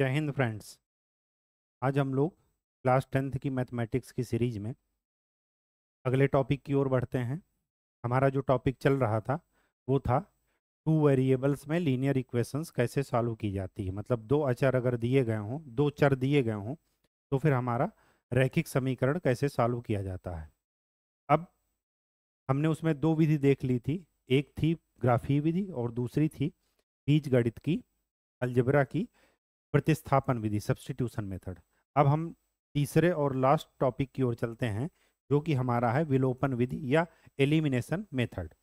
जय हिंद फ्रेंड्स आज हम लोग क्लास टेंथ की मैथमेटिक्स की सीरीज में अगले टॉपिक की ओर बढ़ते हैं हमारा जो टॉपिक चल रहा था वो था टू वेरिएबल्स में लीनियर इक्वेशंस कैसे सॉल्व की जाती है मतलब दो अचर अगर दिए गए हों दो चर दिए गए हों तो फिर हमारा रैखिक समीकरण कैसे सॉल्व किया जाता है अब हमने उसमें दो विधि देख ली थी एक थी ग्राफी विधि और दूसरी थी गणित की अलजबरा की प्रतिस्थापन विधि सब्सटीट्यूशन मेथड अब हम तीसरे और लास्ट टॉपिक की ओर चलते हैं जो कि हमारा है विलोपन विधि या एलिमिनेशन मेथड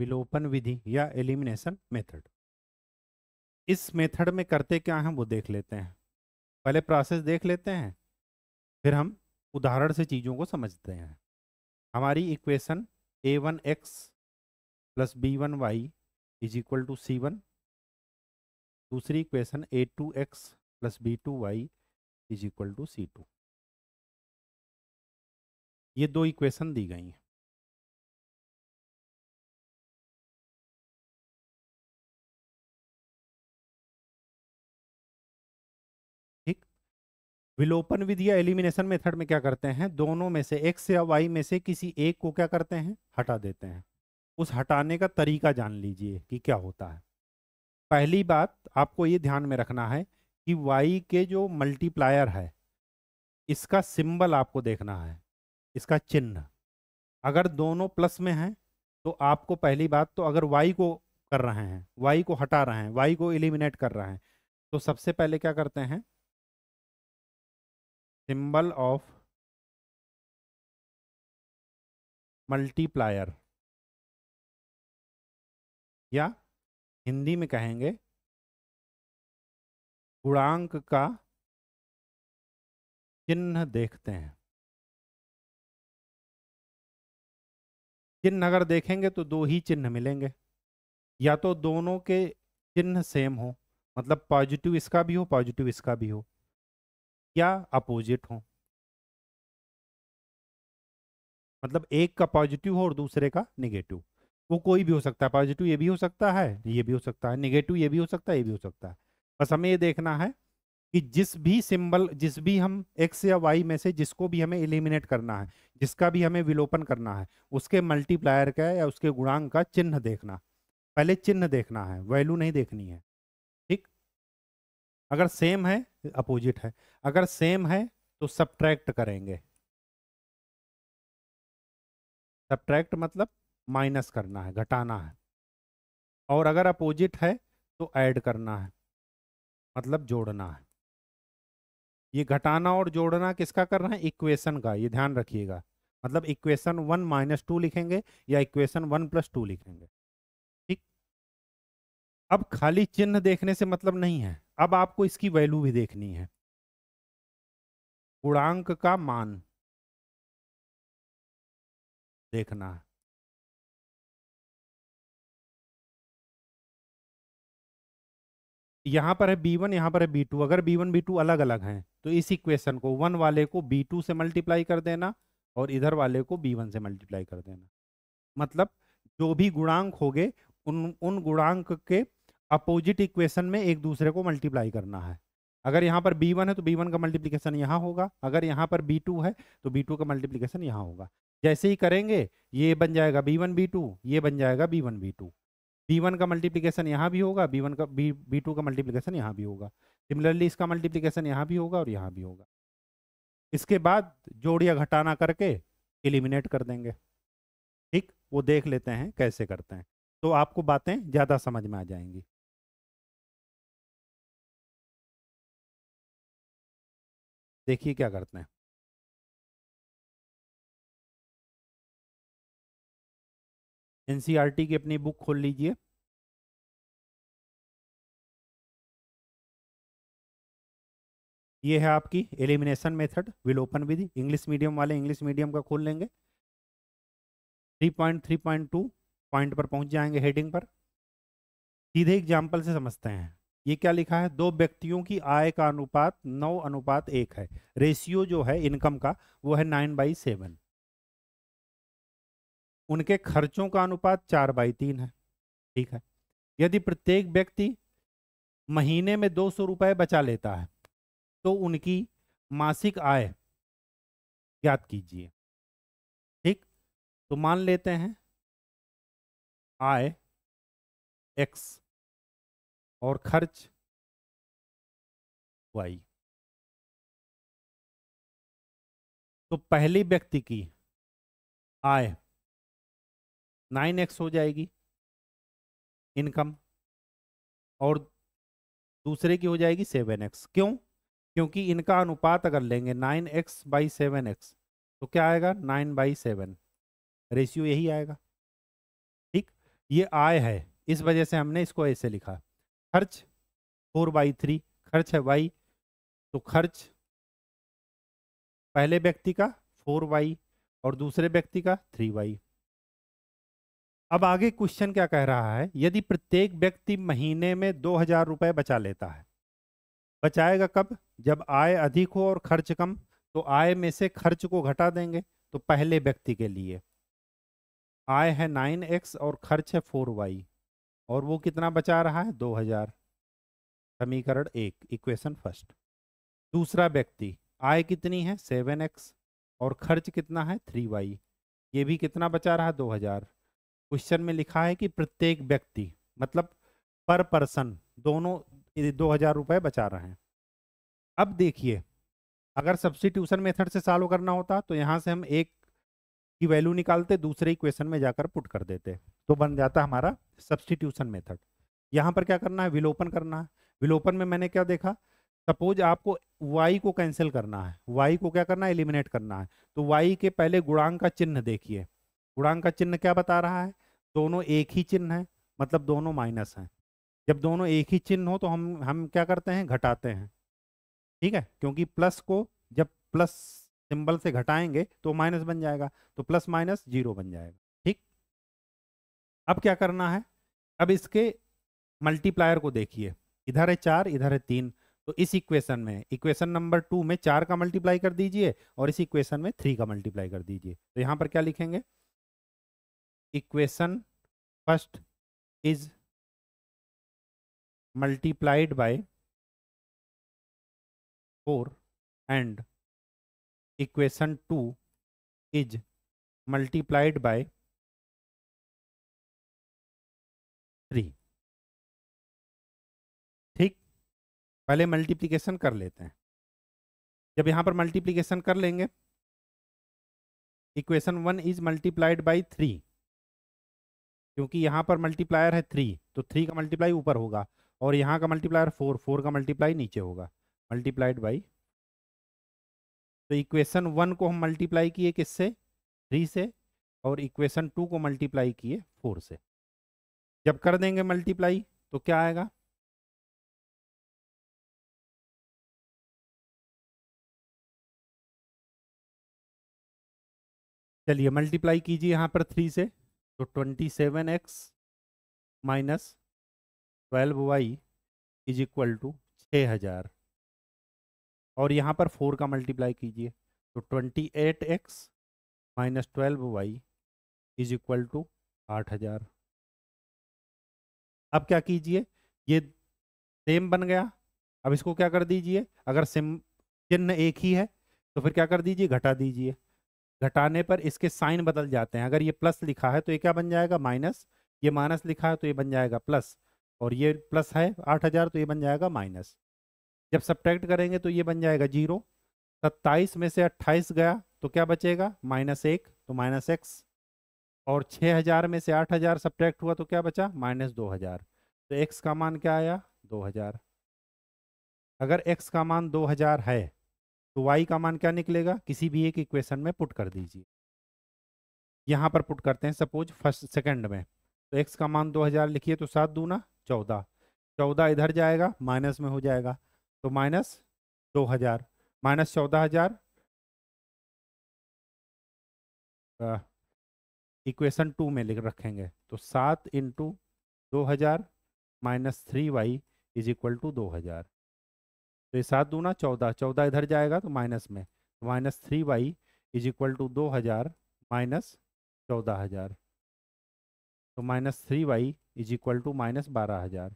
विलोपन विधि या एलिमिनेशन मेथड इस मेथड में करते क्या हैं वो देख लेते हैं पहले प्रोसेस देख लेते हैं फिर हम उदाहरण से चीज़ों को समझते हैं हमारी equation A one x plus B one y is equal to C one दूसरी equation A two x plus B two y is equal to C two ये दो इक्वेशन दी गई हैं विलोपन विधि या एलिमिनेशन मेथड में क्या करते हैं दोनों में से एक्स या वाई में से किसी एक को क्या करते हैं हटा देते हैं उस हटाने का तरीका जान लीजिए कि क्या होता है पहली बात आपको ये ध्यान में रखना है कि वाई के जो मल्टीप्लायर है इसका सिंबल आपको देखना है इसका चिन्ह अगर दोनों प्लस में हैं तो आपको पहली बात तो अगर वाई को कर रहे हैं वाई को हटा रहे हैं वाई को एलिमिनेट कर रहे हैं तो सबसे पहले क्या करते हैं सिंबल ऑफ मल्टीप्लायर या हिंदी में कहेंगे गुणांक का चिन्ह देखते हैं चिन्ह अगर देखेंगे तो दो ही चिन्ह मिलेंगे या तो दोनों के चिन्ह सेम हो मतलब पॉजिटिव इसका भी हो पॉजिटिव इसका भी हो या अपोजिट हो मतलब एक का पॉजिटिव हो और दूसरे का निगेटिव वो कोई भी हो सकता है पॉजिटिव ये भी हो सकता है ये भी हो सकता है निगेटिव ये भी हो सकता है ये भी हो सकता है बस हमें ये देखना है कि जिस भी सिंबल जिस भी हम एक्स या वाई में से जिसको भी हमें इलिमिनेट करना है जिसका भी हमें विलोपन करना है उसके मल्टीप्लायर का या उसके गुणांग का चिन्ह देखना पहले चिन्ह देखना है वैल्यू नहीं देखनी है ठीक अगर सेम है अपोजिट है अगर सेम है तो सब्ट्रैक्ट करेंगे सब्ट्रैक्ट मतलब माइनस करना है घटाना है और अगर अपोजिट है तो ऐड करना है मतलब जोड़ना है ये घटाना और जोड़ना किसका कर रहे हैं इक्वेशन का ये ध्यान रखिएगा मतलब इक्वेशन वन माइनस टू लिखेंगे या इक्वेशन वन प्लस टू लिखेंगे ठीक अब खाली चिन्ह देखने से मतलब नहीं है अब आपको इसकी वैल्यू भी देखनी है गुणांक का मान देखना है यहां पर है बी वन यहां पर है बी टू अगर बी वन बी टू अलग अलग हैं तो इस इक्वेशन को वन वाले को बी टू से मल्टीप्लाई कर देना और इधर वाले को बी वन से मल्टीप्लाई कर देना मतलब जो भी गुणांक हो गए उन उन गुणांक के अपोजिट इक्वेशन में एक दूसरे को मल्टीप्लाई करना है अगर यहाँ पर वन है तो वन का मल्टीप्लीकेशन यहाँ होगा अगर यहाँ पर टू है तो टू का मल्टीप्लीकेशन यहाँ होगा जैसे ही करेंगे ये बन जाएगा बी टू ये बन जाएगा बी टू बी वन का मल्टीप्लीकेशन यहाँ भी होगा बी वन का बी बी टू का मल्टीप्लीकेशन यहाँ भी होगा सिमिलरली इसका मल्टीप्लीकेशन यहाँ भी होगा और यहाँ भी होगा इसके बाद जोड़ या घटाना करके एलिमिनेट कर देंगे ठीक वो देख लेते हैं कैसे करते हैं तो आपको बातें ज़्यादा समझ में आ जाएंगी देखिए क्या करते हैं एनसीईआरटी की अपनी बुक खोल लीजिए ये है आपकी elimination method will open with English medium वाले इंग्लिश मीडियम का खोल लेंगे 3.3.2 पॉइंट पर पहुंच जाएंगे हेडिंग पर सीधे एग्जाम्पल से समझते हैं ये क्या लिखा है दो व्यक्तियों की आय का अनुपात नौ अनुपात एक है रेशियो जो है इनकम का वो है नाइन बाई सेवन उनके खर्चों का अनुपात चार बाई तीन है ठीक है यदि प्रत्येक व्यक्ति महीने में दो सौ रुपये बचा लेता है तो उनकी मासिक आय ज्ञात कीजिए ठीक तो मान लेते हैं आय एक्स और खर्च वाई तो पहले व्यक्ति की आय नाइन एक्स हो जाएगी इनकम और दूसरे की हो जाएगी सेवन एक्स क्यों क्योंकि इनका अनुपात अगर लेंगे nine x by seven x तो क्या आएगा नाइन बाई सेवन रेशियो यही आएगा ठीक ये आय है इस वजह से हमने इसको ऐसे लिखा खर्च फोर बाई थ्री खर्च है वाई तो खर्च पहले व्यक्ति का फोर वाई और दूसरे व्यक्ति का थ्री वाई अब आगे क्वेश्चन क्या कह रहा है यदि प्रत्येक व्यक्ति महीने में दो हजार रुपये बचा लेता है बचाएगा कब जब आय अधिक हो और खर्च कम तो आय में से खर्च को घटा देंगे तो पहले व्यक्ति के लिए आय है नाइन एक्स और खर्च है फोर वाई और वो कितना बचा रहा है दो हजार समीकरण एक इक्वेशन फर्स्ट दूसरा व्यक्ति आय कितनी है सेवन एक्स और खर्च कितना है थ्री वाई ये भी कितना बचा रहा दो हजार क्वेश्चन में लिखा है कि प्रत्येक व्यक्ति मतलब पर पर्सन दोनों दो हजार रुपये बचा रहे हैं अब देखिए अगर सब्सटीट्यूशन मेथड से सॉल्व करना होता तो यहाँ से हम एक की वैल्यू निकालते दूसरे इक्वेशन में जाकर पुट कर देते तो बन जाता है हमारा सब्सटीट्यूशन मेथड यहाँ पर क्या करना है विलोपन करना है विलोपन में मैंने क्या देखा सपोज आपको y को कैंसिल करना है y को क्या करना है एलिमिनेट करना है तो y के पहले गुणांग का चिन्ह देखिए गुणांग का चिन्ह क्या बता रहा है दोनों एक ही चिन्ह है मतलब दोनों माइनस हैं जब दोनों एक ही चिन्ह हो तो हम हम क्या करते हैं घटाते हैं ठीक है क्योंकि प्लस को जब प्लस सिंबल से घटाएंगे तो माइनस बन जाएगा तो प्लस माइनस जीरो बन जाएगा अब क्या करना है अब इसके मल्टीप्लायर को देखिए इधर है चार इधर है तीन तो इस इक्वेशन में इक्वेशन नंबर टू में चार का मल्टीप्लाई कर दीजिए और इस इक्वेशन में थ्री का मल्टीप्लाई कर दीजिए तो यहां पर क्या लिखेंगे equation first is multiplied by four and equation two is multiplied by पहले मल्टीप्लीकेशन कर लेते हैं जब यहाँ पर मल्टीप्लीकेशन कर लेंगे equation one is multiplied by three क्योंकि यहाँ पर मल्टीप्लायर है थ्री तो थ्री का मल्टीप्लाई ऊपर होगा और यहाँ का मल्टीप्लायर फोर फोर का मल्टीप्लाई नीचे होगा मल्टीप्लाइड बाई तो इक्वेशन वन को हम मल्टीप्लाई किए किससे थ्री से और इक्वेशन टू को मल्टीप्लाई किए फोर से जब कर देंगे मल्टीप्लाई तो क्या आएगा चलिए मल्टीप्लाई कीजिए यहाँ पर थ्री से तो twenty seven x minus twelve y is equal to छः हज़ार और यहाँ पर फोर का मल्टीप्लाई कीजिए तो twenty eight x minus twelve y is equal to आठ हज़ार अब क्या कीजिए ये सेम बन गया अब इसको क्या कर दीजिए अगर सिम चिन्ह एक ही है तो फिर क्या कर दीजिए घटा दीजिए घटाने पर इसके साइन बदल जाते हैं अगर ये प्लस लिखा है तो ये क्या बन जाएगा माइनस ये माइनस लिखा है तो ये बन जाएगा प्लस और ये प्लस है आठ हज़ार तो ये बन जाएगा माइनस जब सब्ट्रैक्ट करेंगे तो ये बन जाएगा जीरो सत्ताईस में से अट्ठाईस गया तो क्या बचेगा माइनस एक तो माइनस एक्स और छः हज़ार में से आठ हज़ार सब्ट्रैक्ट हुआ तो क्या बचा माइनस दो हज़ार तो एक्स का मान क्या आया दो हज़ार अगर एक्स का मान दो हज़ार है तो y का मान क्या निकलेगा किसी भी एक इक्वेशन में पुट कर दीजिए यहाँ पर पुट करते हैं सपोज फर्स्ट सेकंड में तो x का मान 2000 लिखिए तो सात दूना चौदह चौदह इधर जाएगा माइनस में हो जाएगा तो माइनस दो हजार माइनस चौदह हजार इक्वेशन टू में लिख रखेंगे तो सात इंटू दो हजार minus three y is equal to दो हजार तो ये सात दूना चौदह चौदह इधर जाएगा तो माइनस में minus three y is equal to दो हज़ार माइनस चौदह हज़ार तो minus three y is equal to minus बारह हज़ार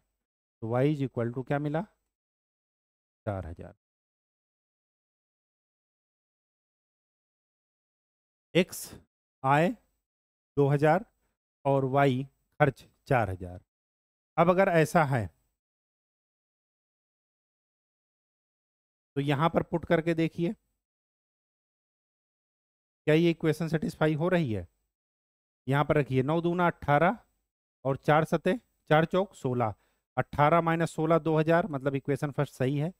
तो वाई इज इक्वल टू क्या मिला चार हज़ार एक्स आय दो हज़ार और वाई खर्च चार हज़ार अब अगर ऐसा है तो यहां पर पुट करके देखिए क्या ये इक्वेशन सेटिस्फाई हो रही है यहाँ पर रखिए नौ दूना अट्ठारह और चार सतह चार चौक सोलह अट्ठारह माइनस सोलह दो हज़ार मतलब इक्वेशन फर्स्ट सही है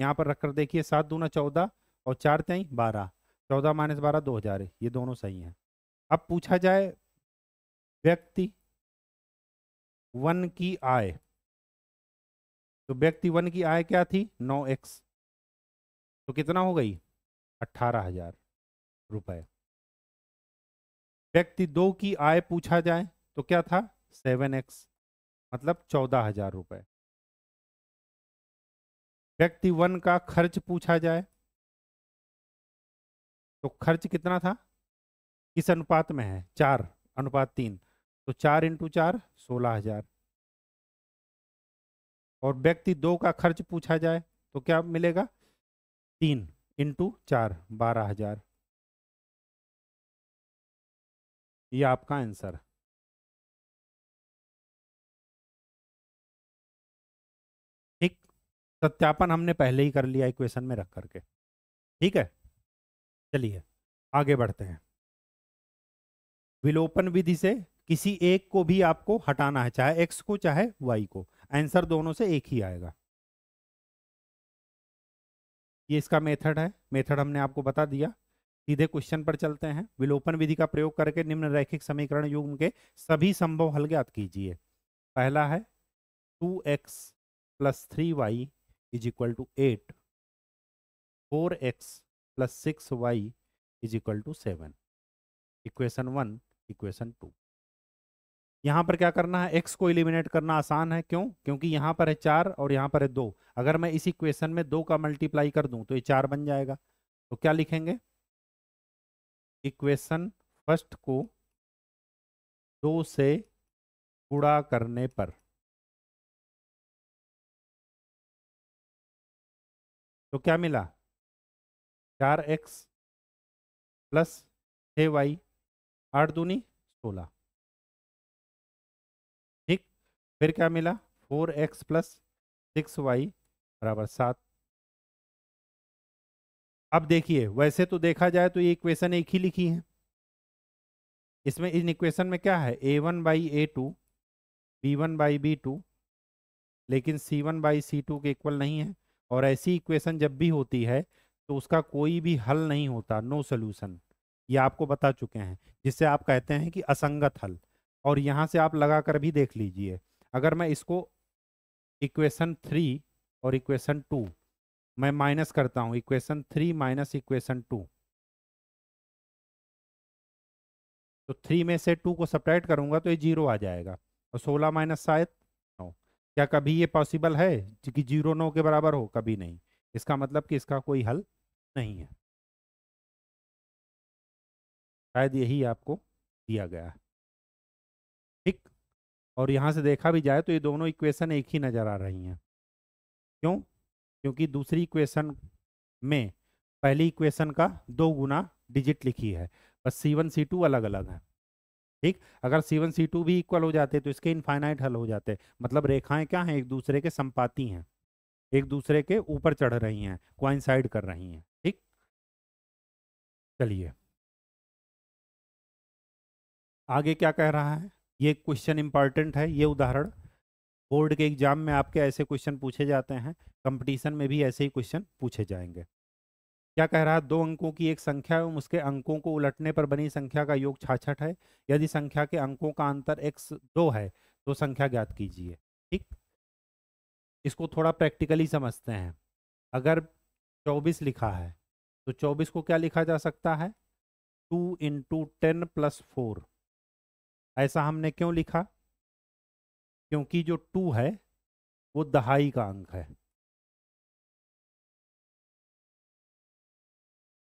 यहाँ पर रखकर देखिए सात दूना चौदह और चार तेई बारह चौदह माइनस बारह दो हज़ार ये दोनों सही हैं अब पूछा जाए व्यक्ति वन की आय तो व्यक्ति वन की आय क्या थी नौ एक्स तो कितना हो गई अट्ठारह हजार रुपये व्यक्ति दो की आय पूछा जाए तो क्या था सेवन एक्स मतलब चौदह हजार रुपये व्यक्ति वन का खर्च पूछा जाए तो खर्च कितना था किस अनुपात में है चार अनुपात तीन तो चार इंटू चार सोलह हजार और व्यक्ति दो का खर्च पूछा जाए तो क्या मिलेगा तीन इंटू चार बारह हजार ये आपका आंसर ठीक सत्यापन हमने पहले ही कर लिया इक्वेशन में रख करके ठीक है चलिए आगे बढ़ते हैं विलोपन विधि से किसी एक को भी आपको हटाना है चाहे एक्स को चाहे वाई को आंसर दोनों से एक ही आएगा ये इसका मेथड है मेथड हमने आपको बता दिया सीधे क्वेश्चन पर चलते हैं विलोपन विधि का प्रयोग करके निम्न रैखिक समीकरण युग्म के सभी संभव हल ज्ञात कीजिए पहला है two x plus three y is equal to eight four x plus six y is equal to seven equation one equation two यहाँ पर क्या करना है एक्स को इलिमिनेट करना आसान है क्यों क्योंकि यहाँ पर है चार और यहाँ पर है दो अगर मैं इस इक्वेशन में दो का मल्टीप्लाई कर दूं तो ये चार बन जाएगा तो क्या लिखेंगे इक्वेशन फर्स्ट को दो से गुड़ा करने पर तो क्या मिला चार एक्स प्लस छ वाई आठ दूनी सोलह फिर क्या मिला four x plus six y बराबर सात अब देखिए वैसे तो देखा जाए तो ये इक्वेशन एक ही लिखी है इसमें इन इक्वेशन में क्या है A one by A two B one by B two लेकिन C one by C two के इक्वल नहीं है और ऐसी इक्वेशन जब भी होती है तो उसका कोई भी हल नहीं होता नो सोल्यूशन ये आपको बता चुके हैं जिससे आप कहते हैं कि असंगत हल और यहाँ से आप लगा कर भी देख लीजिए अगर मैं इसको इक्वेशन थ्री और इक्वेशन टू मैं माइनस करता हूँ equation three minus equation two तो थ्री में से टू को सप्रेक्ट करूंगा तो ये जीरो आ जाएगा और सोलह माइनस शायद नौ क्या कभी ये पॉसिबल है कि जीरो नौ के बराबर हो कभी नहीं इसका मतलब कि इसका कोई हल नहीं है शायद यही आपको दिया गया है और यहाँ से देखा भी जाए तो ये दोनों इक्वेशन एक ही नज़र आ रही हैं क्यों क्योंकि दूसरी इक्वेशन में पहली इक्वेशन का दो गुना डिजिट लिखी है बस सी वन सी टू अलग अलग है ठीक अगर सी वन सी टू भी इक्वल हो जाते तो इसके इनफाइनाइट हल हो जाते मतलब रेखाएं क्या हैं एक दूसरे के संपाती हैं एक दूसरे के ऊपर चढ़ रही हैं क्वाइंसाइड कर रही हैं ठीक चलिए आगे क्या कह रहा है ये क्वेश्चन इंपॉर्टेंट है ये उदाहरण बोर्ड के एग्जाम में आपके ऐसे क्वेश्चन पूछे जाते हैं कंपटीशन में भी ऐसे ही क्वेश्चन पूछे जाएंगे क्या कह रहा है दो अंकों की एक संख्या एवं उसके अंकों को उलटने पर बनी संख्या का योग छाछठ है यदि संख्या के अंकों का अंतर एक्स दो है तो संख्या ज्ञात कीजिए ठीक इसको थोड़ा प्रैक्टिकली समझते हैं अगर चौबीस लिखा है तो चौबीस को क्या लिखा जा सकता है two into ten plus four ऐसा हमने क्यों लिखा क्योंकि जो टू है वो दहाई का अंक है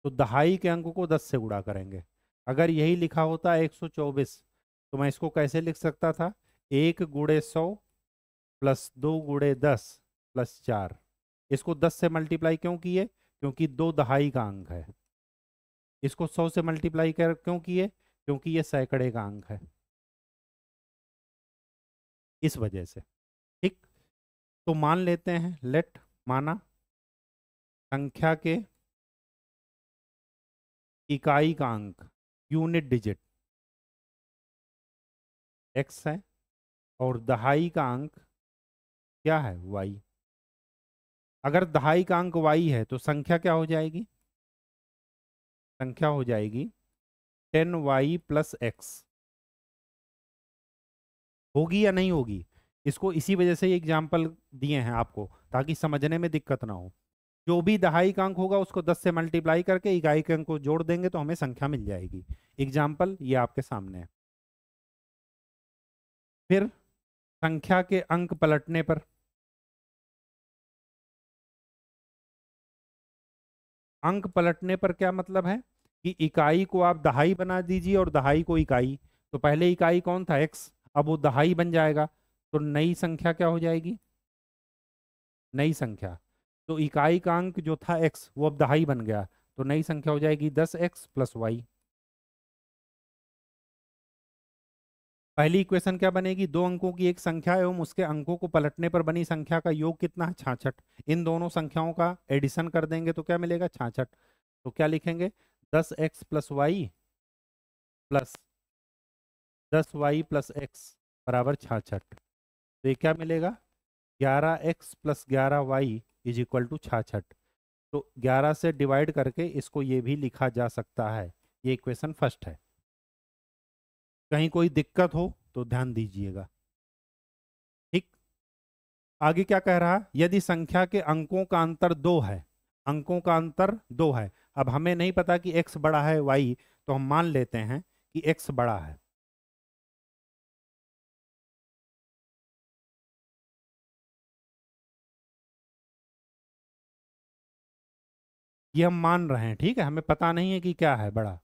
तो दहाई के अंक को दस से गुणा करेंगे अगर यही लिखा होता एक सौ चौबीस तो मैं इसको कैसे लिख सकता था एक गुड़े सौ प्लस दो गुड़े दस प्लस चार इसको दस से मल्टीप्लाई क्यों किए क्योंकि दो दहाई का अंक है इसको सौ से मल्टीप्लाई कर क्यों किए क्योंकि ये सैकड़े का अंक है इस वजह से ठीक तो मान लेते हैं लेट माना संख्या के इकाई का अंक यूनिट डिजिट एक्स है और दहाई का अंक क्या है वाई अगर दहाई का अंक वाई है तो संख्या क्या हो जाएगी संख्या हो जाएगी टेन वाई प्लस एक्स होगी या नहीं होगी इसको इसी वजह से एग्जाम्पल दिए हैं आपको ताकि समझने में दिक्कत ना हो जो भी दहाई का अंक होगा उसको 10 से मल्टीप्लाई करके इकाई के अंक को जोड़ देंगे तो हमें संख्या मिल जाएगी एग्जाम्पल ये आपके सामने है फिर संख्या के अंक पलटने पर अंक पलटने पर क्या मतलब है कि इकाई को आप दहाई बना दीजिए और दहाई को इकाई तो पहले इकाई कौन था एक्स अब वो दहाई बन जाएगा तो नई संख्या क्या हो जाएगी नई संख्या तो इकाई का अंक जो था एक्स वो अब दहाई बन गया तो नई संख्या हो जाएगी दस एक्स प्लस वाई पहली इक्वेशन क्या बनेगी दो अंकों की एक संख्या एवं उसके अंकों को पलटने पर बनी संख्या का योग कितना है छाछठ इन दोनों संख्याओं का एडिशन कर देंगे तो क्या मिलेगा छाछठ तो क्या लिखेंगे दस एक्स प्लस वाई प्लस दस वाई प्लस एक्स बराबर छाछठ तो ये क्या मिलेगा ग्यारह एक्स प्लस ग्यारह वाई इज इक्वल टू छाछठ तो ग्यारह से डिवाइड करके इसको ये भी लिखा जा सकता है ये इक्वेशन फर्स्ट है कहीं कोई दिक्कत हो तो ध्यान दीजिएगा ठीक आगे क्या कह रहा यदि संख्या के अंकों का अंतर दो है अंकों का अंतर दो है अब हमें नहीं पता कि एक्स बड़ा है वाई तो हम मान लेते हैं कि एक्स बड़ा है ये हम मान रहे हैं ठीक है हमें पता नहीं है कि क्या है बड़ा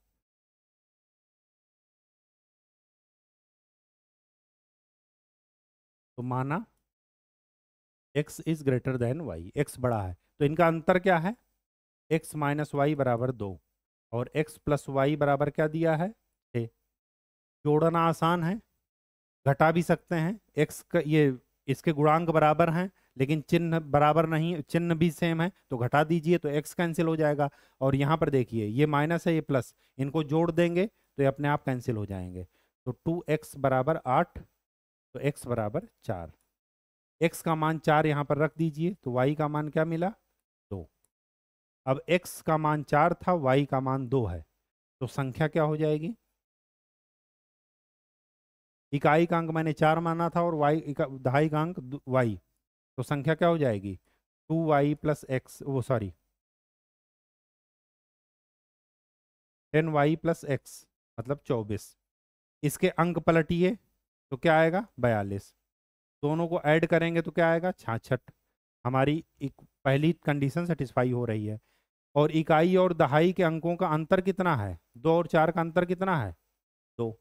तो माना x is greater than y x बड़ा है तो इनका अंतर क्या है x माइनस वाई बराबर दो और x प्लस वाई बराबर क्या दिया है छः जोड़ना आसान है घटा भी सकते हैं x का ये इसके गुणांक बराबर हैं लेकिन चिन्ह बराबर नहीं चिन्ह भी सेम है तो घटा दीजिए तो एक्स कैंसिल हो जाएगा और यहाँ पर देखिए ये माइनस है ये प्लस इनको जोड़ देंगे तो ये अपने आप कैंसिल हो जाएंगे तो टू एक्स बराबर आठ तो एक्स बराबर चार एक्स का मान चार यहाँ पर रख दीजिए तो वाई का मान क्या मिला दो अब एक्स का मान चार था वाई का मान दो है तो संख्या क्या हो जाएगी इकाई का अंक मैंने चार माना था और वाई दहाई का अंक वाई तो संख्या क्या हो जाएगी टू वाई प्लस एक्स वो sorry ten y plus x मतलब चौबीस इसके अंक पलटिए तो क्या आएगा बयालीस दोनों को ऐड करेंगे तो क्या आएगा छाछठ हमारी एक पहली कंडीशन सेटिस्फाई हो रही है और इकाई और दहाई के अंकों का अंतर कितना है दो और चार का अंतर कितना है दो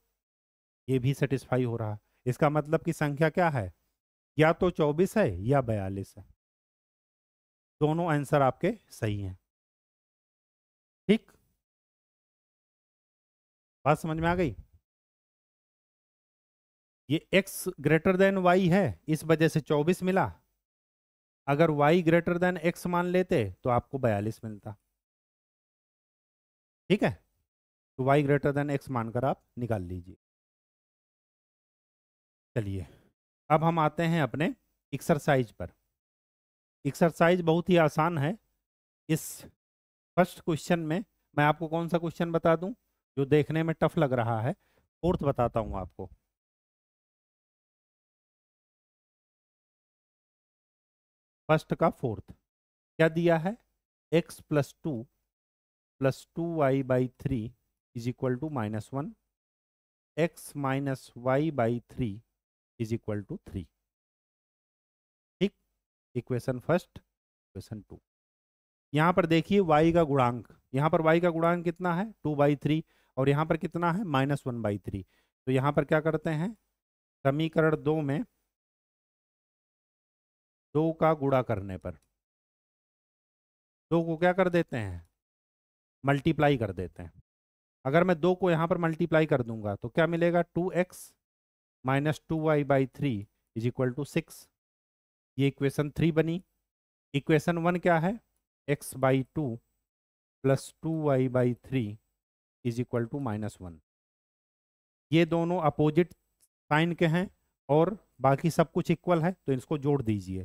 ये भी सेटिस्फाई हो रहा है इसका मतलब कि संख्या क्या है या तो चौबीस है या बयालीस है दोनों आंसर आपके सही हैं ठीक बात समझ में आ गई ये x ग्रेटर देन y है इस वजह से 24 मिला अगर y ग्रेटर देन x मान लेते तो आपको 42 मिलता ठीक है तो y ग्रेटर देन x मानकर आप निकाल लीजिए चलिए अब हम आते हैं अपने एक्सरसाइज पर एक्सरसाइज बहुत ही आसान है इस फर्स्ट क्वेश्चन में मैं आपको कौन सा क्वेश्चन बता दूं जो देखने में टफ लग रहा है फोर्थ बताता हूं आपको फर्स्ट का फोर्थ क्या दिया है x plus two plus two y by three is equal to minus one x minus y by three is equal to three ठीक इक्वेशन फर्स्ट इक्वेशन टू यहाँ पर देखिए वाई का गुणांक यहाँ पर वाई का गुणांक कितना है टू बाई थ्री और यहाँ पर कितना है माइनस वन बाई थ्री तो यहाँ पर क्या करते हैं समीकरण दो में दो का गुणा करने पर दो को क्या कर देते हैं मल्टीप्लाई कर देते हैं अगर मैं दो को यहाँ पर मल्टीप्लाई कर दूंगा तो क्या मिलेगा two x minus two y by three is equal to six ये इक्वेशन थ्री बनी इक्वेशन वन क्या है x by two plus two y by three is equal to minus one ये दोनों अपोजिट साइन के हैं और बाकी सब कुछ इक्वल है तो इसको जोड़ दीजिए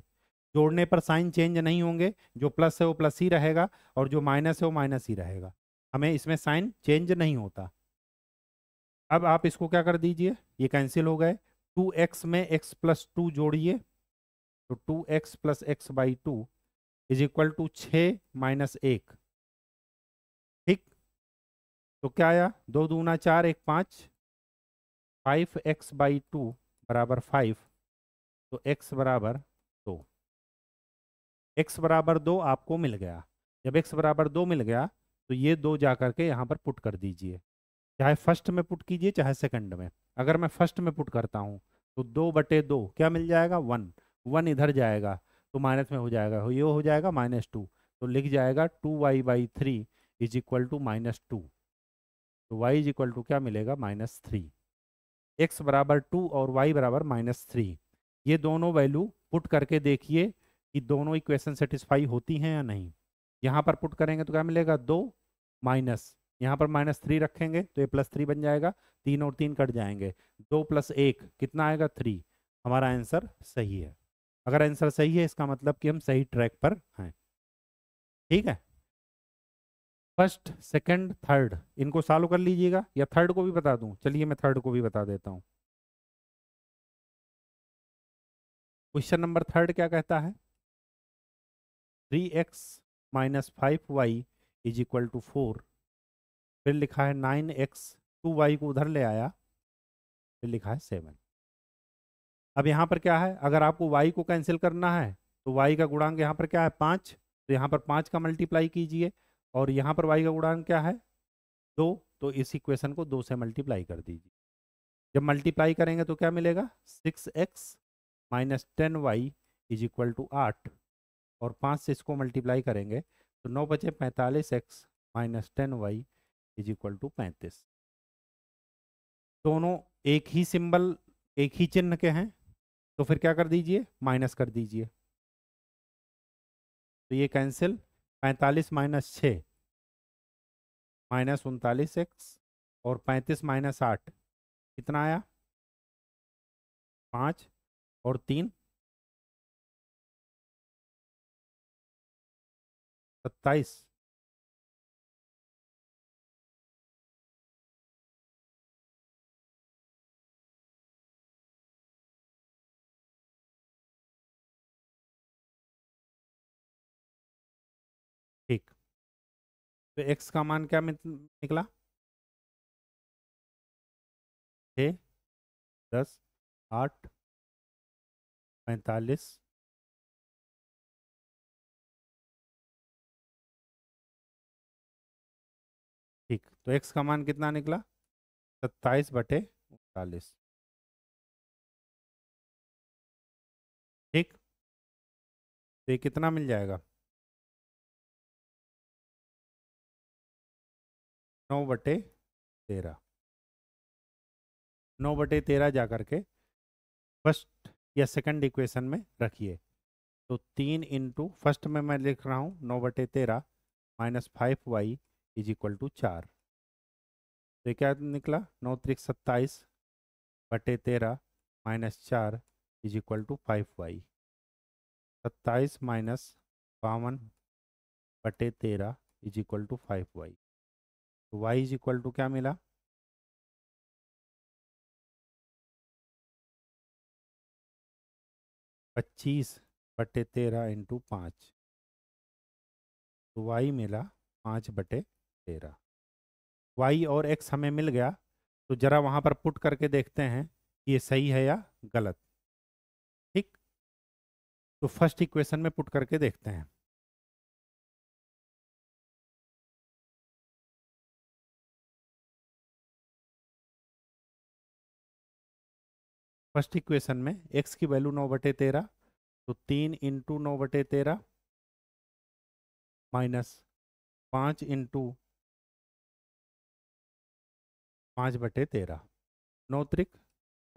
जोड़ने पर साइन चेंज नहीं होंगे जो प्लस है वो प्लस ही रहेगा और जो माइनस है वो माइनस ही रहेगा हमें इसमें साइन चेंज नहीं होता अब आप इसको क्या कर दीजिए ये कैंसिल हो गए टू एक्स में एक्स प्लस टू जोड़िए तो two x plus x by two is equal to छ माइनस एक ठीक तो क्या आया दो दूना चार एक पाँच फाइव एक्स बाई टू बराबर फाइव तो एक्स बराबर दो एक्स बराबर दो आपको मिल गया जब एक्स बराबर दो मिल गया तो ये दो जा करके यहाँ पर पुट कर दीजिए चाहे फर्स्ट में पुट कीजिए चाहे सेकंड में अगर मैं फर्स्ट में पुट करता हूँ तो दो बटे दो क्या मिल जाएगा वन वन इधर जाएगा तो माइनस में हो जाएगा ये हो जाएगा माइनस टू तो लिख जाएगा two y by three is equal to minus two तो वाई इज इक्वल टू क्या मिलेगा माइनस थ्री एक्स बराबर टू और वाई बराबर माइनस थ्री ये दोनों वैल्यू पुट करके देखिए कि दोनों इक्वेशन सेटिस्फाई होती हैं या नहीं यहाँ पर पुट करेंगे तो क्या मिलेगा दो माइनस यहाँ पर माइनस थ्री रखेंगे तो ये प्लस थ्री बन जाएगा तीन और तीन कट जाएंगे दो प्लस एक कितना आएगा थ्री हमारा आंसर सही है अगर आंसर सही है इसका मतलब कि हम सही ट्रैक पर हैं ठीक है फर्स्ट सेकंड थर्ड इनको सॉल्व कर लीजिएगा या थर्ड को भी बता दूं चलिए मैं थर्ड को भी बता देता हूं क्वेश्चन नंबर थर्ड क्या कहता है three x minus five y is equal to four फिर लिखा है नाइन एक्स टू वाई को उधर ले आया फिर लिखा है सेवन अब यहाँ पर क्या है अगर आपको वाई को कैंसिल करना है तो वाई का गुणांक यहाँ पर क्या है पाँच तो यहाँ पर पाँच का मल्टीप्लाई कीजिए और यहाँ पर वाई का गुणांक क्या है दो तो इस इक्वेशन को दो से मल्टीप्लाई कर दीजिए जब मल्टीप्लाई करेंगे तो क्या मिलेगा six x minus ten y is equal to आठ और पाँच से इसको मल्टीप्लाई करेंगे तो नौ बचे पैंतालीस x minus ten y is equal to पैंतीस दोनों एक ही सिंबल एक ही चिन्ह के हैं तो फिर क्या कर दीजिए माइनस कर दीजिए तो ये कैंसिल पैंतालीस माइनस छ माइनस उनतालीस एक्स और पैंतीस माइनस आठ कितना आया पाँच और तीन सत्ताईस तो एक्स का मान क्या निकला छ दस आठ पैंतालीस ठीक तो एक्स का मान कितना निकला सत्ताईस बटे उनतालीस ठीक तो ये कितना मिल जाएगा नौ बटे तेरह नौ बटे तेरह जा करके फर्स्ट या सेकंड इक्वेशन में रखिए तो तीन इंटू फर्स्ट में मैं लिख रहा हूँ नौ बटे तेरह minus five y is equal to चार तो क्या निकला नौ त्रिक सत्ताईस बटे तेरह माइनस चार is equal to five y सत्ताईस माइनस बावन बटे तेरह is equal to five y तो इज इक्वल टू क्या मिला पच्चीस बटे तेरह इंटू पाँच तो वाई मिला पाँच बटे तेरह वाई और x हमें मिल गया तो ज़रा वहाँ पर पुट करके देखते हैं कि ये सही है या गलत ठीक तो फर्स्ट इक्वेशन में पुट करके देखते हैं फर्स्ट इक्वेशन में एक्स की वैल्यू नौ बटे तेरह तो तीन इंटू नौ बटे तेरह माइनस पाँच इंटू पाँच बटे तेरह नौ त्रिक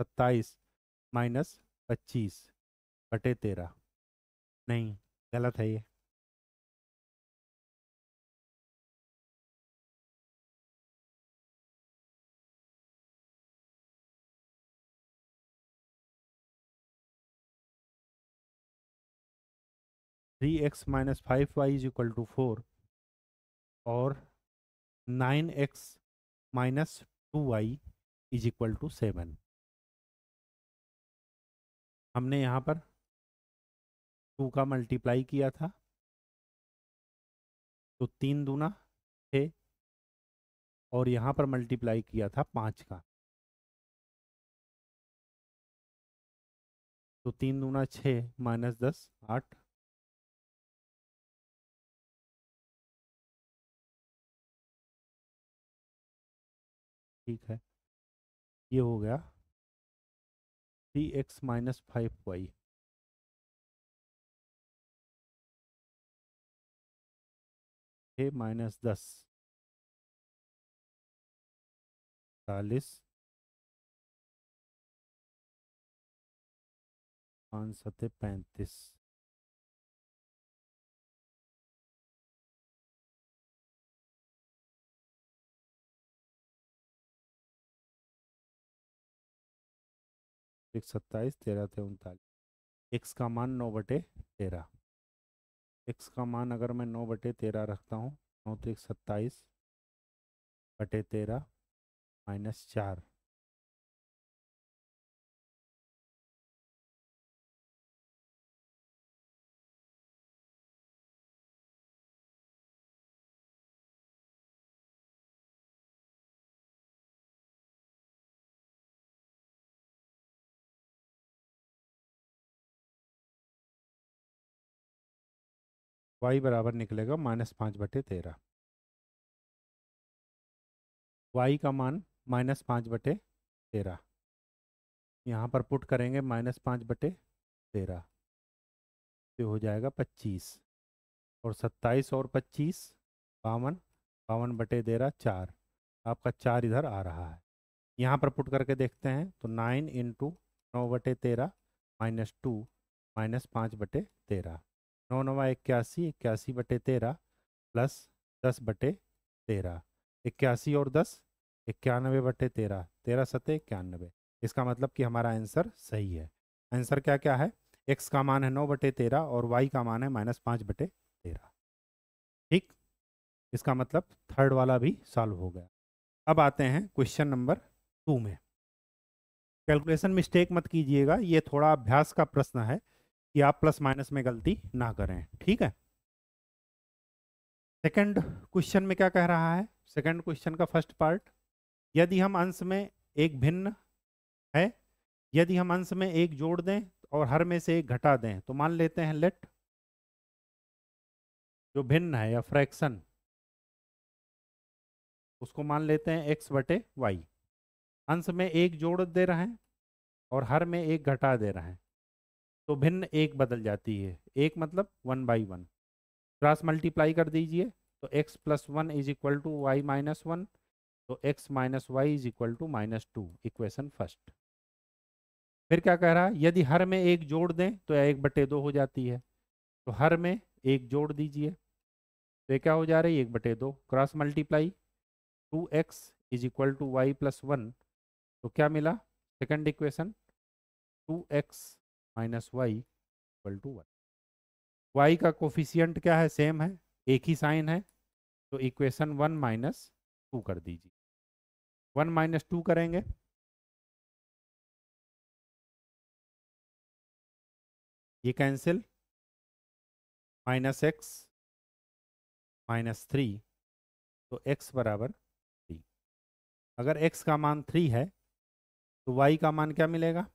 सत्ताईस माइनस पच्चीस बटे तेरह नहीं गलत है ये three x minus five y is equal to four और nine x minus two y is equal to seven हमने यहाँ पर टू का मल्टीप्लाई किया था तो तीन दूना छः और यहाँ पर मल्टीप्लाई किया था पाँच का तो तीन दूना छः माइनस दस आठ ठीक है ये हो गया three x minus five y छ माइनस दस चालीस पाँच सत्य पैंतीस एक सत्ताईस तेरह थे उनतालीस एक्स का मान नौ बटे तेरह एक्स का मान अगर मैं नौ बटे तेरह रखता हूँ नौ तो एक सत्ताईस बटे तेरह माइनस चार वाई बराबर निकलेगा माइनस पाँच बटे तेरह वाई का मान माइनस पाँच बटे तेरह यहाँ पर पुट करेंगे माइनस पाँच बटे तेरह तो हो जाएगा पच्चीस और सत्ताईस और पच्चीस बावन बावन बटे तेरह चार आपका चार इधर आ रहा है यहाँ पर पुट करके देखते हैं तो नाइन इंटू नौ बटे तेरह माइनस टू माइनस पाँच बटे तेरह नौ नवा इक्यासी इक्यासी बटे तेरह प्लस दस बटे तेरह इक्यासी और दस इक्यानवे बटे तेरह तेरह सतह इक्यानवे इसका मतलब कि हमारा आंसर सही है आंसर क्या क्या है एक्स का मान है नौ बटे तेरह और वाई का मान है माइनस पाँच बटे तेरह ठीक इसका मतलब थर्ड वाला भी सॉल्व हो गया अब आते हैं क्वेश्चन नंबर टू में कैलकुलेशन मिस्टेक मत कीजिएगा ये थोड़ा अभ्यास का प्रश्न है कि आप प्लस माइनस में गलती ना करें ठीक है सेकंड क्वेश्चन में क्या कह रहा है सेकंड क्वेश्चन का फर्स्ट पार्ट यदि हम अंश में एक भिन्न है यदि हम अंश में एक जोड़ दें और हर में से एक घटा दें तो मान लेते हैं लेट जो भिन्न है या फ्रैक्शन उसको मान लेते हैं एक्स बटे वाई अंश में एक जोड़ दे रहे हैं और हर में एक घटा दे रहे हैं तो भिन्न एक बदल जाती है एक मतलब one by one cross multiply कर दीजिए तो x plus one is equal to y minus one तो x minus y is equal to minus two equation first फिर क्या कह रहा है यदि हर में एक जोड़ दें तो एक बटे दो हो जाती है तो हर में एक जोड़ दीजिए तो ये क्या हो जा रही है एक बटे दो cross multiply two x is equal to y plus one तो क्या मिला second equation two x minus y equal to one y का कोफिशियंट क्या है सेम है एक ही साइन है तो इक्वेशन वन माइनस टू कर दीजिए वन माइनस टू करेंगे ये cancel minus x minus three तो एक्स बराबर थ्री अगर एक्स का मान थ्री है तो वाई का मान क्या मिलेगा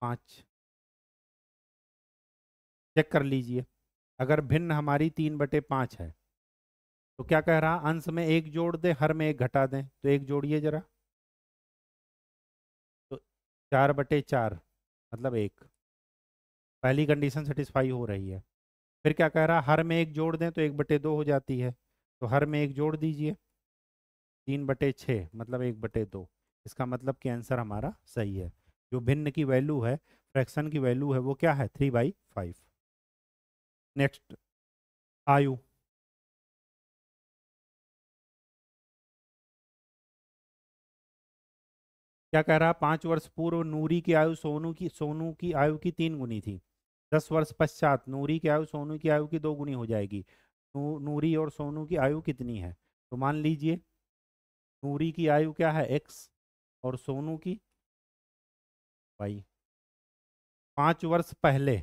पाँच चेक कर लीजिए अगर भिन्न हमारी तीन बटे पाँच है तो क्या कह रहा अंश में एक जोड़ दे हर में एक घटा दें तो एक जोड़िए जरा तो चार बटे चार मतलब एक पहली कंडीशन सेटिस्फाई हो रही है फिर क्या कह रहा हर में एक जोड़ दें तो एक बटे दो हो जाती है तो हर में एक जोड़ दीजिए तीन बटे छः मतलब एक बटे दो इसका मतलब कि आंसर हमारा सही है जो भिन्न की वैल्यू है फ्रैक्शन की वैल्यू है वो क्या है थ्री बाई फाइव नेक्स्ट आयु क्या कह रहा पाँच वर्ष पूर्व नूरी की आयु सोनू की सोनू की आयु की तीन गुनी थी दस वर्ष पश्चात नूरी की आयु सोनू की आयु की दो गुनी हो जाएगी नू, नूरी और सोनू की आयु कितनी है तो मान लीजिए नूरी की आयु क्या है एक्स और सोनू की वाई पाँच वर्ष पहले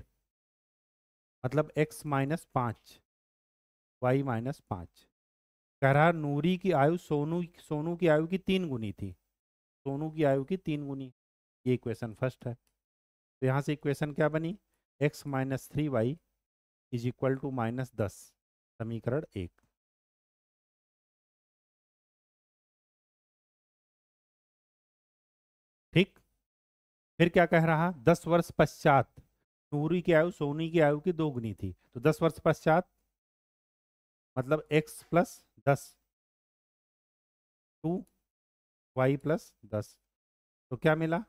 मतलब एक्स माइनस पाँच वाई माइनस पाँच कह रहा नूरी की आयु सोनू सोनू की आयु की तीन गुनी थी सोनू की आयु की तीन गुनी ये इक्वेशन फर्स्ट है तो यहाँ से इक्वेशन क्या बनी x minus three y is equal to माइनस दस समीकरण एक फिर क्या कह रहा दस वर्ष पश्चात नूरी की आयु सोनी की आयु की दोगुनी थी तो दस वर्ष पश्चात मतलब एक्स प्लस दस टू वाई प्लस दस तो क्या मिला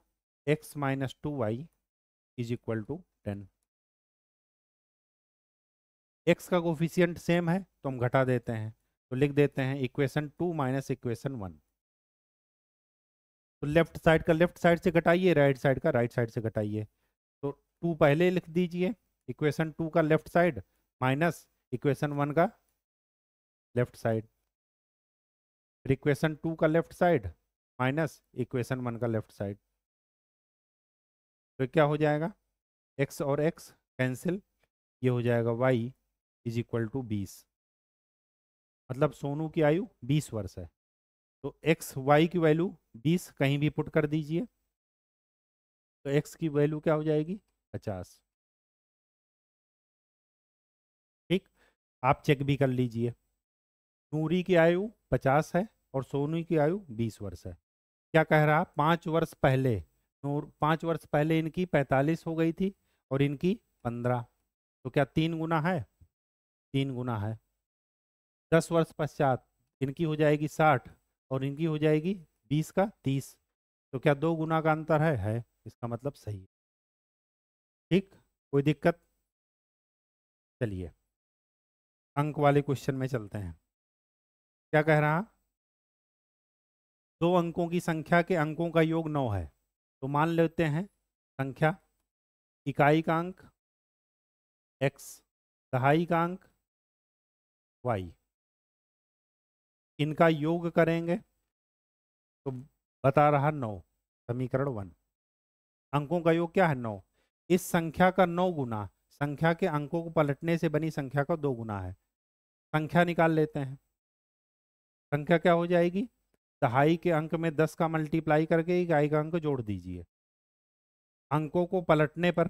x minus two y is equal to ten x का कोफिशियंट सेम है तो हम घटा देते हैं तो लिख देते हैं equation two minus equation one left side का लेफ्ट साइड से घटाइए राइट साइड का राइट साइड से घटाइए तो टू पहले लिख दीजिए इक्वेशन टू का left side minus equation one का लेफ्ट साइड फिर इक्वेशन टू का left side minus equation one का लेफ्ट साइड तो क्या हो जाएगा एक्स और एक्स कैंसिल ये हो जाएगा वाई इज इक्वल टू बीस मतलब सोनू की आयु बीस वर्ष है तो एक्स वाई की वैल्यू बीस कहीं भी पुट कर दीजिए तो एक्स की वैल्यू क्या हो जाएगी पचास ठीक आप चेक भी कर लीजिए नूरी की आयु पचास है और सोनू की आयु बीस वर्ष है क्या कह रहा पाँच वर्ष पहले नूर पाँच वर्ष पहले इनकी पैंतालीस हो गई थी और इनकी पंद्रह तो क्या तीन गुना है तीन गुना है दस वर्ष पश्चात इनकी हो जाएगी साठ और इनकी हो जाएगी बीस का तीस तो क्या दो गुना का अंतर है है इसका मतलब सही है ठीक कोई दिक्कत चलिए अंक वाले क्वेश्चन में चलते हैं क्या कह रहा दो अंकों की संख्या के अंकों का योग नौ है तो मान लेते हैं संख्या इकाई का अंक एक्स दहाई का अंक वाई इनका योग करेंगे तो बता रहा नौ समीकरण वन अंकों का योग क्या है नौ इस संख्या का नौ गुना संख्या के अंकों को पलटने से बनी संख्या का दो गुना है संख्या निकाल लेते हैं संख्या क्या हो जाएगी दहाई तो के अंक में दस का मल्टीप्लाई करके इकाई का अंक जोड़ दीजिए अंकों को पलटने पर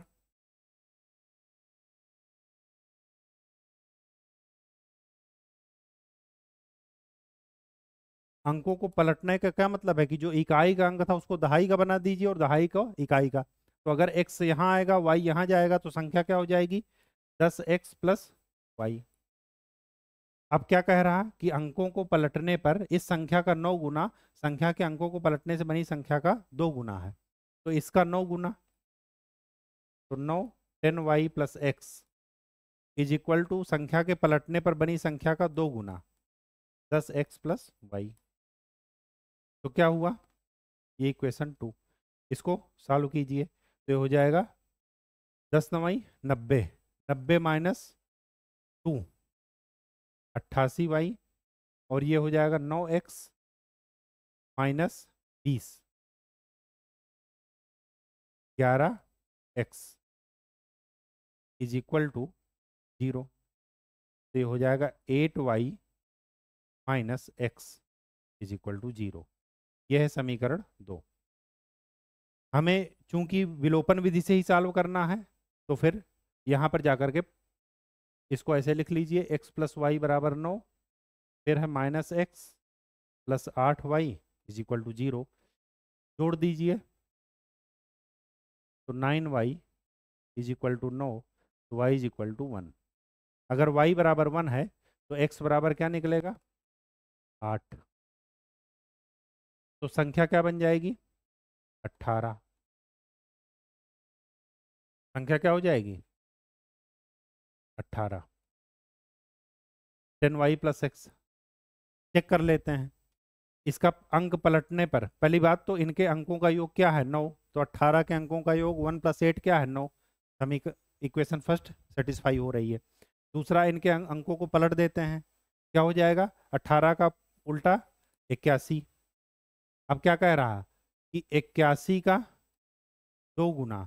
अंकों को पलटने का क्या मतलब है कि जो इकाई का अंक था उसको दहाई का बना दीजिए और दहाई का इकाई का तो अगर एक्स यहाँ आएगा वाई यहाँ जाएगा तो संख्या क्या हो जाएगी दस एक्स प्लस वाई अब क्या कह रहा कि अंकों को पलटने पर इस संख्या का नौ गुना संख्या के अंकों को पलटने से बनी संख्या का दो गुना है तो इसका नौ गुना तो नौ ten y plus x is equal to संख्या के पलटने पर बनी संख्या का दो गुना दस एक्स प्लस वाई तो क्या हुआ ये इक्वेशन टू इसको सॉल्व कीजिए तो ये हो जाएगा दस नवाई नब्बे नब्बे माइनस टू अट्ठासी वाई और ये हो जाएगा नौ एक्स माइनस बीस ग्यारह x is equal to zero तो ये हो जाएगा eight y minus x is equal to zero यह है समीकरण दो हमें चूंकि विलोपन विधि से ही सॉल्व करना है तो फिर यहाँ पर जाकर के इसको ऐसे लिख लीजिए एक्स प्लस वाई बराबर नौ फिर है माइनस एक्स प्लस आठ y is equal to zero जोड़ दीजिए तो nine y is equal to नौ तो y is equal to one अगर वाई बराबर वन है तो एक्स बराबर क्या निकलेगा आठ तो संख्या क्या बन जाएगी अट्ठारह संख्या क्या हो जाएगी अट्ठारह ten y plus x check कर लेते हैं इसका अंक पलटने पर पहली बात तो इनके अंकों का योग क्या है नौ तो अट्ठारह के अंकों का योग वन प्लस एट क्या है नौ हम इक्वेशन फर्स्ट सेटिस्फाई हो रही है दूसरा इनके अंकों को पलट देते हैं क्या हो जाएगा अट्ठारह का उल्टा इक्यासी अब क्या कह रहा कि इक्यासी का दो गुना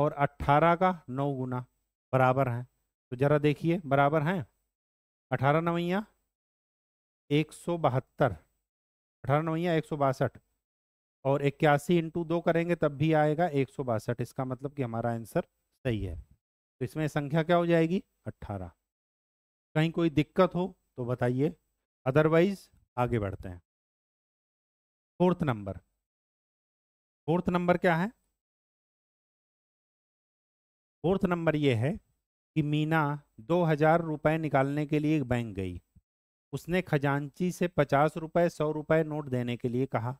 और अट्ठारह का नौ गुना बराबर हैं तो जरा देखिए बराबर हैं अठारह नवैया एक सौ बहत्तर अठारह नवैया एक सौ बासठ और इक्यासी इंटू दो करेंगे तब भी आएगा एक सौ बासठ इसका मतलब कि हमारा आंसर सही है तो इसमें संख्या क्या हो जाएगी अट्ठारह कहीं कोई दिक्कत हो तो बताइए अदरवाइज आगे बढ़ते हैं फोर्थ नंबर फोर्थ नंबर क्या है फोर्थ नंबर ये है कि मीना दो हजार रुपये निकालने के लिए एक बैंक गई उसने खजांची से पचास रुपये सौ रुपये नोट देने के लिए कहा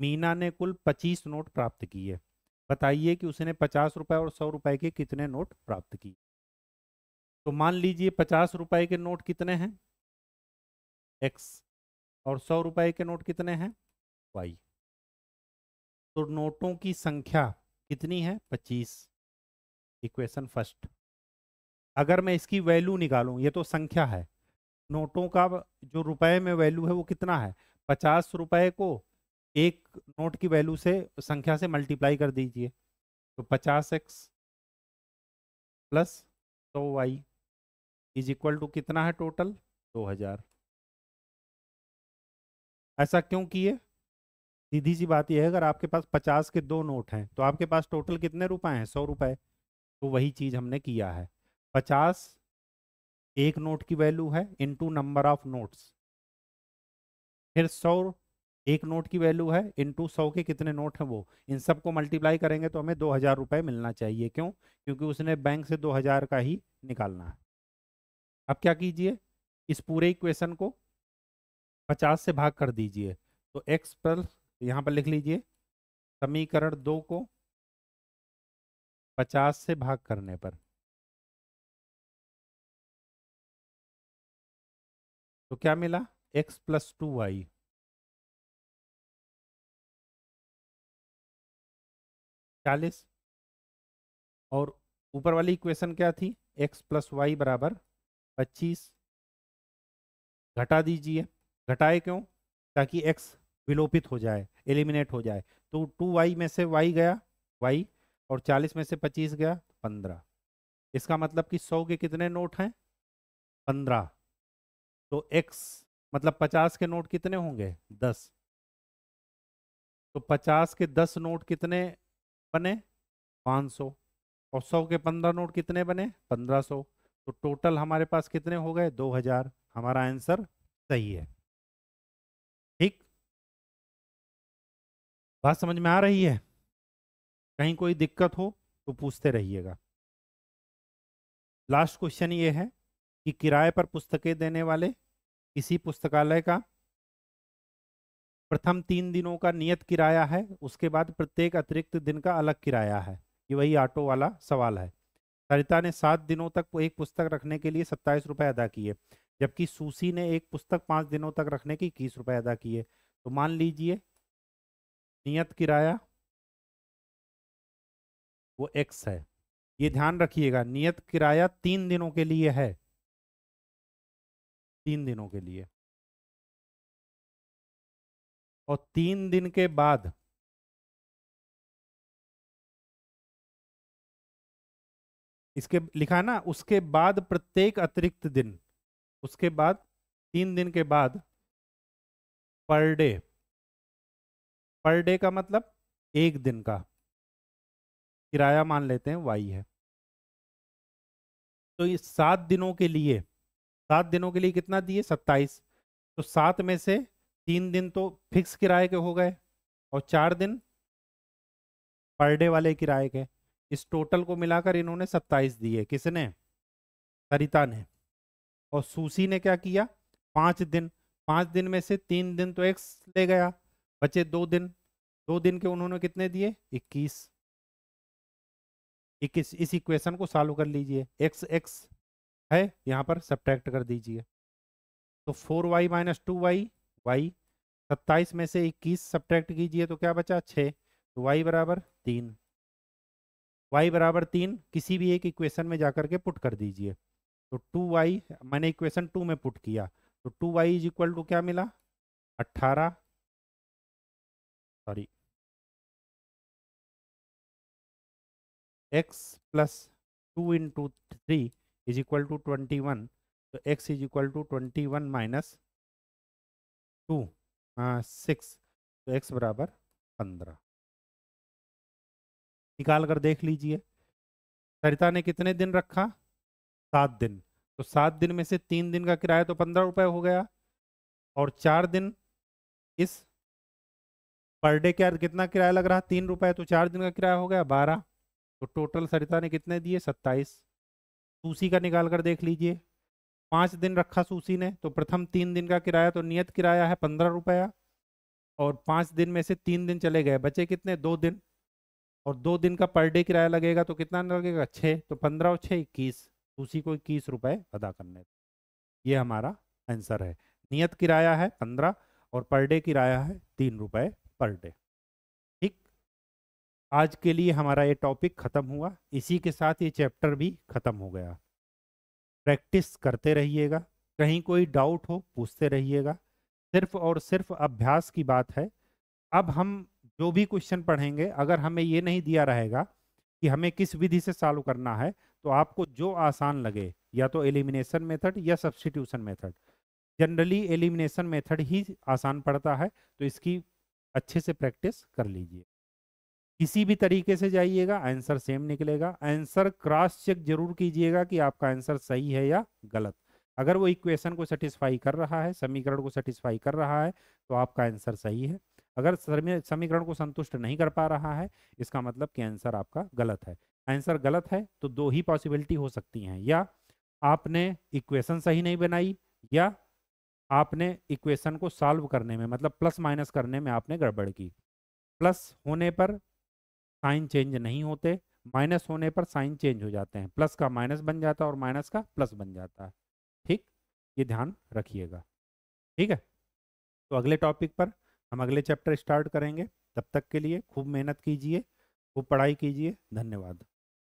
मीना ने कुल पच्चीस नोट प्राप्त किए बताइए कि उसने पचास रुपये और सौ रुपये के कितने नोट प्राप्त किए तो मान लीजिए पचास रुपये के नोट कितने हैं एक्स और सौ रुपये के नोट कितने हैं वाई तो नोटों की संख्या कितनी है पच्चीस इक्वेशन फर्स्ट अगर मैं इसकी वैल्यू निकालूं ये तो संख्या है नोटों का जो रुपए में वैल्यू है वो कितना है पचास रुपए को एक नोट की वैल्यू से संख्या से मल्टीप्लाई कर दीजिए तो पचास एक्स प्लस सौ तो वाई इज इक्वल टू कितना है टोटल दो हजार ऐसा क्यों किए सीधी सी बात यह है अगर आपके पास पचास के दो नोट हैं तो आपके पास टोटल कितने रुपए हैं सौ रुपए तो वही चीज हमने किया है पचास एक नोट की वैल्यू है इनटू नंबर ऑफ नोट्स फिर सौ एक नोट की वैल्यू है इनटू सौ के कितने नोट हैं वो इन सब को मल्टीप्लाई करेंगे तो हमें दो हजार रुपए मिलना चाहिए क्यों क्योंकि उसने बैंक से दो हजार का ही निकालना है अब क्या कीजिए इस पूरे इक्वेशन को पचास से भाग कर दीजिए तो एक्स प्लस यहाँ पर लिख लीजिए समीकरण दो को पचास से भाग करने पर तो क्या मिला एक्स प्लस टू वाई चालीस और ऊपर वाली इक्वेशन क्या थी एक्स प्लस वाई बराबर पच्चीस घटा दीजिए घटाए क्यों ताकि एक्स विलोपित हो जाए एलिमिनेट हो जाए तो टू वाई में से वाई गया वाई और चालीस में से पच्चीस गया पंद्रह इसका मतलब कि सौ के कितने नोट हैं पंद्रह तो एक्स मतलब पचास के नोट कितने होंगे दस तो पचास के दस नोट कितने बने पाँच सौ और सौ के पंद्रह नोट कितने बने पंद्रह सौ तो टोटल हमारे पास कितने हो गए दो हजार हमारा आंसर सही है बात समझ में आ रही है कहीं कोई दिक्कत हो तो पूछते रहिएगा लास्ट क्वेश्चन ये है कि किराए पर पुस्तकें देने वाले किसी पुस्तकालय का प्रथम तीन दिनों का नियत किराया है उसके बाद प्रत्येक अतिरिक्त दिन का अलग किराया है ये वही ऑटो वाला सवाल है सरिता ने सात दिनों तक एक पुस्तक रखने के लिए सत्ताईस रुपये अदा किए जबकि सूसी ने एक पुस्तक पाँच दिनों तक रखने की इक्कीस रुपये अदा किए तो मान लीजिए नियत किराया वो एक्स है ये ध्यान रखिएगा नियत किराया तीन दिनों के लिए है तीन दिनों के लिए और तीन दिन के बाद इसके लिखा ना उसके बाद प्रत्येक अतिरिक्त दिन उसके बाद तीन दिन के बाद पर डे पर डे का मतलब एक दिन का किराया मान लेते हैं वाई है तो ये सात दिनों के लिए सात दिनों के लिए कितना दिए सत्ताईस तो सात में से तीन दिन तो फिक्स किराए के हो गए और चार दिन पर डे वाले किराए के इस टोटल को मिलाकर इन्होंने सत्ताईस दिए किसने सरिता ने और सूसी ने क्या किया पाँच दिन पाँच दिन में से तीन दिन तो एक्स ले गया बचे दो दिन दो दिन के उन्होंने कितने दिए इक्कीस इक्कीस इस इक्वेशन को सॉल्व कर लीजिए एक्स एक्स है यहाँ पर सब्ट्रैक्ट कर दीजिए तो four y minus two y y सत्ताईस में से इक्कीस सब्ट्रैक्ट कीजिए तो क्या बचा छः तो वाई बराबर तीन वाई बराबर तीन किसी भी एक इक्वेशन में जाकर के पुट कर दीजिए तो टू वाई मैंने इक्वेशन टू में पुट किया तो two y is equal to क्या मिला अट्ठारह sorry x plus two into three is equal to twenty one तो x is equal to twenty one minus two six तो एक्स बराबर पंद्रह निकाल कर देख लीजिए सरिता ने कितने दिन रखा सात दिन तो सात दिन में से तीन दिन का किराया तो पंद्रह रुपये हो गया और चार दिन इस पर डे क्या कितना किराया लग रहा तीन रुपये तो चार दिन का किराया हो गया बारह तो टोटल सरिता ने कितने दिए सत्ताईस सूसी का निकाल कर देख लीजिए पाँच दिन रखा सूसी ने तो प्रथम तीन दिन का किराया तो नियत किराया है पंद्रह रुपया और पाँच दिन में से तीन दिन चले गए बचे कितने दो दिन और दो दिन का पर डे किराया लगेगा तो कितना लगेगा छः तो पंद्रह और छः इक्कीस सूसी को इक्कीस रुपये अदा करने ये हमारा आंसर है नियत किराया है पंद्रह और पर डे किराया है तीन रुपये पर डे ठीक आज के लिए हमारा ये टॉपिक ख़त्म हुआ इसी के साथ ये चैप्टर भी ख़त्म हो गया प्रैक्टिस करते रहिएगा कहीं कोई डाउट हो पूछते रहिएगा सिर्फ और सिर्फ अभ्यास की बात है अब हम जो भी क्वेश्चन पढ़ेंगे अगर हमें ये नहीं दिया रहेगा कि हमें किस विधि से सॉल्व करना है तो आपको जो आसान लगे या तो एलिमिनेशन मेथड या substitution method generally elimination method ही आसान पड़ता है तो इसकी अच्छे से प्रैक्टिस कर लीजिए किसी भी तरीके से जाइएगा आंसर सेम निकलेगा आंसर क्रॉस चेक जरूर कीजिएगा कि आपका आंसर सही है या गलत अगर वो इक्वेशन को सेटिस्फाई कर रहा है समीकरण को सेटिस्फाई कर रहा है तो आपका आंसर सही है अगर समीकरण को संतुष्ट नहीं कर पा रहा है इसका मतलब कि आंसर आपका गलत है आंसर गलत है तो दो ही पॉसिबिलिटी हो सकती हैं या आपने इक्वेशन सही नहीं बनाई या आपने इक्वेशन को सॉल्व करने में मतलब प्लस माइनस करने में आपने गड़बड़ की प्लस होने पर साइन चेंज नहीं होते माइनस होने पर साइन चेंज हो जाते हैं प्लस का माइनस बन जाता है और माइनस का प्लस बन जाता है ठीक ये ध्यान रखिएगा ठीक है तो अगले टॉपिक पर हम अगले चैप्टर स्टार्ट करेंगे तब तक के लिए खूब मेहनत कीजिए खूब पढ़ाई कीजिए धन्यवाद